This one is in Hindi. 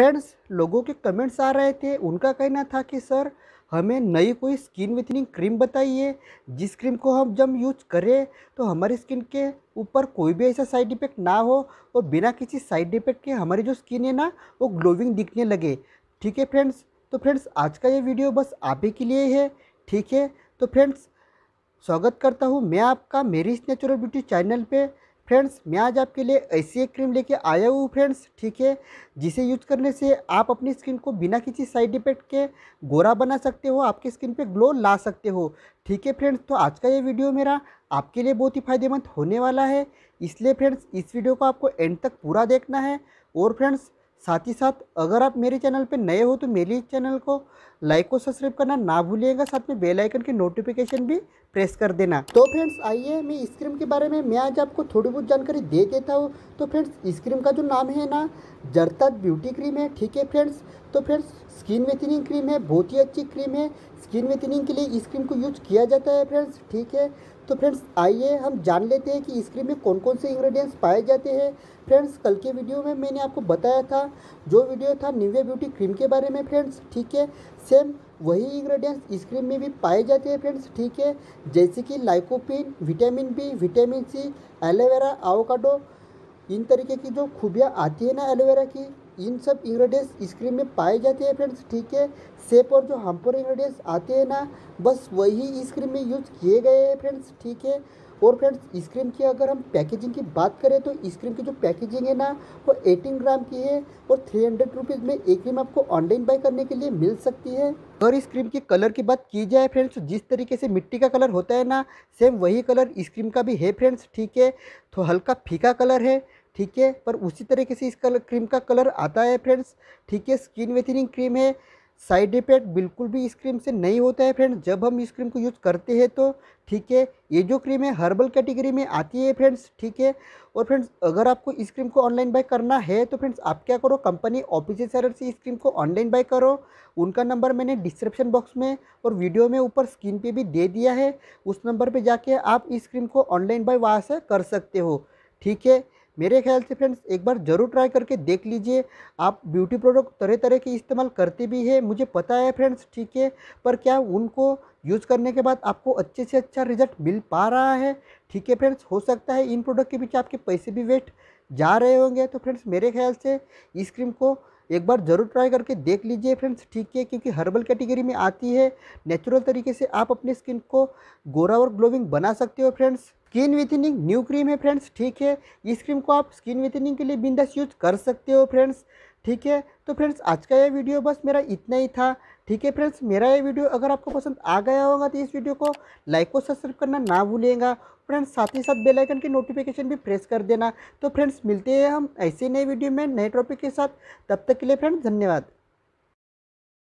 फ्रेंड्स लोगों के कमेंट्स आ रहे थे उनका कहना था कि सर हमें नई कोई स्किन विथनिंग क्रीम बताइए जिस क्रीम को हम जब यूज करें तो हमारी स्किन के ऊपर कोई भी ऐसा साइड इफ़ेक्ट ना हो और बिना किसी साइड इफ़ेक्ट के हमारी जो स्किन है ना वो ग्लोविंग दिखने लगे ठीक है फ्रेंड्स तो फ्रेंड्स आज का ये वीडियो बस आप ही के लिए है ठीक है तो फ्रेंड्स स्वागत करता हूँ मैं आपका मेरी नेचुरल ब्यूटी चैनल पर फ्रेंड्स मैं आज आपके लिए ऐसी एक क्रीम लेके आया हूँ फ्रेंड्स ठीक है जिसे यूज करने से आप अपनी स्किन को बिना किसी साइड इफेक्ट के गोरा बना सकते हो आपके स्किन पे ग्लो ला सकते हो ठीक है फ्रेंड्स तो आज का ये वीडियो मेरा आपके लिए बहुत ही फ़ायदेमंद होने वाला है इसलिए फ्रेंड्स इस वीडियो को आपको एंड तक पूरा देखना है और फ्रेंड्स साथ ही साथ अगर आप मेरे चैनल पर नए हो तो मेरे चैनल को लाइक और सब्सक्राइब करना ना भूलिएगा साथ में बेल आइकन की नोटिफिकेशन भी प्रेस कर देना तो फ्रेंड्स आइए मैं इस क्रीम के बारे में मैं आज आपको थोड़ी बहुत जानकारी दे देता हूँ तो फ्रेंड्स इस क्रीम का जो नाम है ना जरतात ब्यूटी क्रीम है ठीक है फ्रेंड्स तो फ्रेंड्स स्किन वेथनिंग क्रीम है बहुत ही अच्छी क्रीम है स्किन वेथनिंग के लिए इस क्रीम को यूज किया जाता है फ्रेंड्स ठीक है तो फ्रेंड्स आइए हम जान लेते हैं कि इस क्रीम में कौन कौन से इंग्रेडिएंट्स पाए जाते हैं फ्रेंड्स कल के वीडियो में मैंने आपको बताया था जो वीडियो था निव्या ब्यूटी क्रीम के बारे में फ्रेंड्स ठीक है सेम वही इंग्रेडिएंट्स क्रीम में भी पाए जाते हैं फ्रेंड्स ठीक है जैसे कि lycopene vitamin B vitamin C aloe vera avocado इन तरीके की जो खूबियाँ आती है ना एलोवेरा की इन सब इंग्रेडिएंट्स क्रीम में पाए जाते हैं फ्रेंड्स ठीक है सेप और जो हम्पर इंग्रेडिएंट्स आते हैं ना बस वही क्रीम में यूज किए गए हैं फ्रेंड्स ठीक है और फ्रेंड्स क्रीम की अगर हम पैकेजिंग की बात करें तो क्रीम की जो पैकेजिंग है ना वो 18 ग्राम की है और थ्री हंड्रेड रुपीज़ में एक क्रीम आपको ऑनलाइन बाय करने के लिए मिल सकती है और इस क्रीम की कलर की बात की जाए फ्रेंड्स तो जिस तरीके से मिट्टी का कलर होता है ना सेम वही कलर इस क्रीम का भी है फ्रेंड्स ठीक है तो हल्का फीका कलर है ठीक है पर उसी तरीके से इस कलर क्रीम का कलर आता है फ्रेंड्स ठीक है स्किन वेथनिंग क्रीम है साइड इफेक्ट बिल्कुल भी इस क्रीम से नहीं होता है फ्रेंड्स जब हम इस क्रीम को यूज़ करते हैं तो ठीक है ये जो क्रीम है हर्बल कैटेगरी में आती है फ्रेंड्स ठीक है और फ्रेंड्स अगर आपको इस क्रीम को ऑनलाइन बाय करना है तो फ्रेंड्स आप क्या करो कंपनी ऑफिसर से इस क्रीम को ऑनलाइन बाय करो उनका नंबर मैंने डिस्क्रिप्शन बॉक्स में और वीडियो में ऊपर स्क्रीन पे भी दे दिया है उस नंबर पर जाके आप इस क्रीम को ऑनलाइन बाय वहाँ से कर सकते हो ठीक है मेरे ख्याल से फ्रेंड्स एक बार ज़रूर ट्राई करके देख लीजिए आप ब्यूटी प्रोडक्ट तरह तरह के इस्तेमाल करते भी है मुझे पता है फ्रेंड्स ठीक है पर क्या उनको यूज़ करने के बाद आपको अच्छे से अच्छा रिजल्ट मिल पा रहा है ठीक है फ्रेंड्स हो सकता है इन प्रोडक्ट के पीछे आपके पैसे भी वेस्ट जा रहे होंगे तो फ्रेंड्स मेरे ख्याल से इस क्रीम को एक बार ज़रूर ट्राई करके देख लीजिए फ्रेंड्स ठीक है क्योंकि हर्बल कैटेगरी में आती है नेचुरल तरीके से आप अपने स्किन को गोरा और ग्लोविंग बना सकते हो friends skin whitening new cream है फ्रेंड्स ठीक है इस क्रीम को आप स्किन विथिनिंग के लिए बिंदास यूज कर सकते हो फ्रेंड्स ठीक है तो फ्रेंड्स आज का ये वीडियो बस मेरा इतना ही था ठीक है फ्रेंड्स मेरा ये वीडियो अगर आपको पसंद आ गया होगा तो इस वीडियो को लाइक और सब्सक्राइब करना ना भूलिएगा फ्रेंड्स साथ ही साथ बेल आइकन की नोटिफिकेशन भी प्रेस कर देना तो फ्रेंड्स मिलते हैं हम ऐसे नए वीडियो में नए टॉपिक के साथ तब तक के लिए फ्रेंड्स धन्यवाद